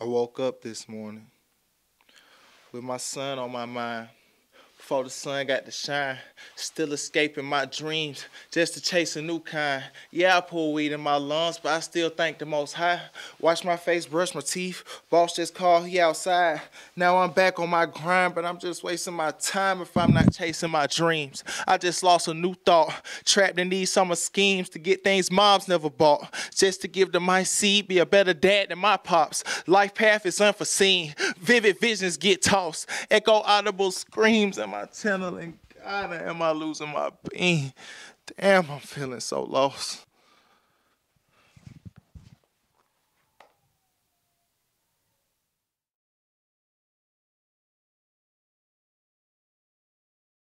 I woke up this morning with my son on my mind. Before the sun got to shine, still escaping my dreams just to chase a new kind. Yeah, I pull weed in my lungs, but I still thank the most high. Wash my face, brush my teeth. Boss just called, he outside. Now I'm back on my grind, but I'm just wasting my time if I'm not chasing my dreams. I just lost a new thought, trapped in these summer schemes to get things moms never bought. Just to give them my seed, be a better dad than my pops. Life path is unforeseen, vivid visions get tossed, echo audible screams, and my channel and God, am I losing my being. Damn, I'm feeling so lost.